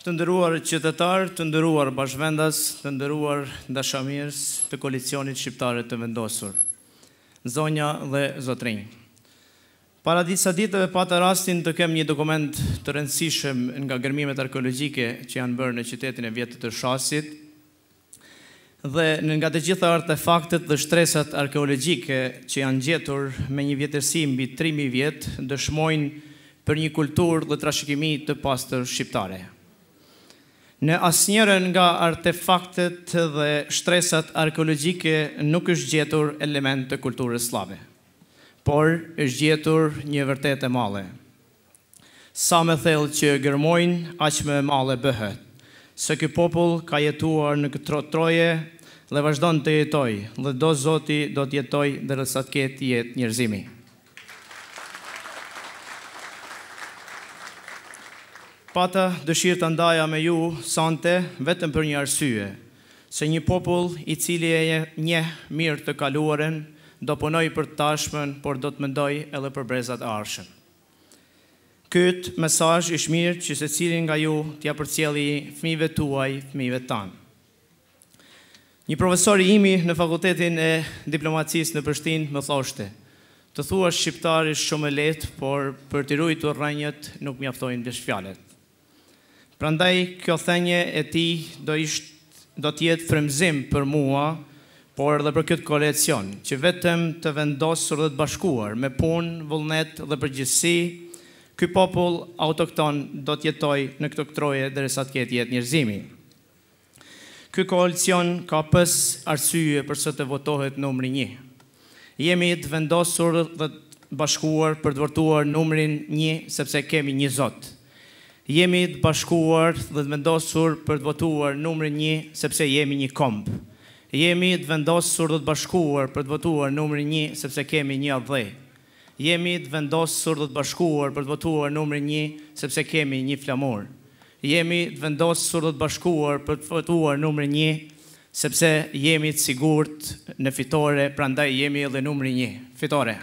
të ndëruar qytetarë, të ndëruar bashkëvendas, të ndëruar dashamirës të koalicionit shqiptare të vendosur, zonja dhe zotrinj. Para disa ditëve pata rastin të kem një dokument të rëndësishëm nga gërmimet arkeologjike që janë bërë në qytetin e vjetë të shasit, dhe në nga të gjitha artefaktet dhe shtresat arkeologjike që janë gjetur me një vjetërsi mbi 3.000 vjetë, dëshmojnë për një kulturë dhe trashëkimi të pastër shqiptare. Shqiptare. Në asnjërën nga artefaktet dhe shtresat arkeologjike nuk është gjetur element të kulturës slave, por është gjetur një vërtet e male. Sa me thellë që gërmojnë, aqë me male bëhet, se kë popull ka jetuar në këtë troje dhe vazhdojnë të jetoj, dhe do zoti do të jetoj dhe rësat ketë jetë njërzimi. Pata dëshirë të ndaja me ju, sante, vetëm për një arsye, se një popull i cili e një mirë të kaluaren, do punoj për tashmen, por do të mendoj edhe për brezat arshën. Këtë mesaj ish mirë që se cilin nga ju tja për cjeli fmive tuaj, fmive tanë. Një profesori imi në fakultetin e diplomacisë në përshtin më thoshte, të thua shqiptarish shumë e letë, por për të rrujtu rrënjët nuk mjaftojnë bëshfjalet. Prandaj kjo thënie e tij do isht do të jetë frymzim për mua, por edhe për këtë koalicion, që vetëm të vendosur dhe të bashkuar me punë, vullnet dhe përgjithësi, ky popull autokton do të jetojë në këtë troje derisa të ketë jetë njerëzimi. Ky koalicion ka pës arsye për të votohet numri 1. Jemi të vendosur dhe të bashkuar për të vërtuar numrin 1 sepse kemi një Zot. Zotë. Jemi të bashkuar dhe të vendosur për të votuar numri një sepse jemi një komp Jemi të vendosur dhe të bashkuar për të votuar numri një sepse kemi një adhej Jemi të vendosur dhe të bashkuar për të votuar numri një sepse kemi një flamur Jemi të vendosur dhe të bashkuar për të votuar numri një sepse jemi të sigurt në fitore Pra ndaj jemi edhe numri një, fitore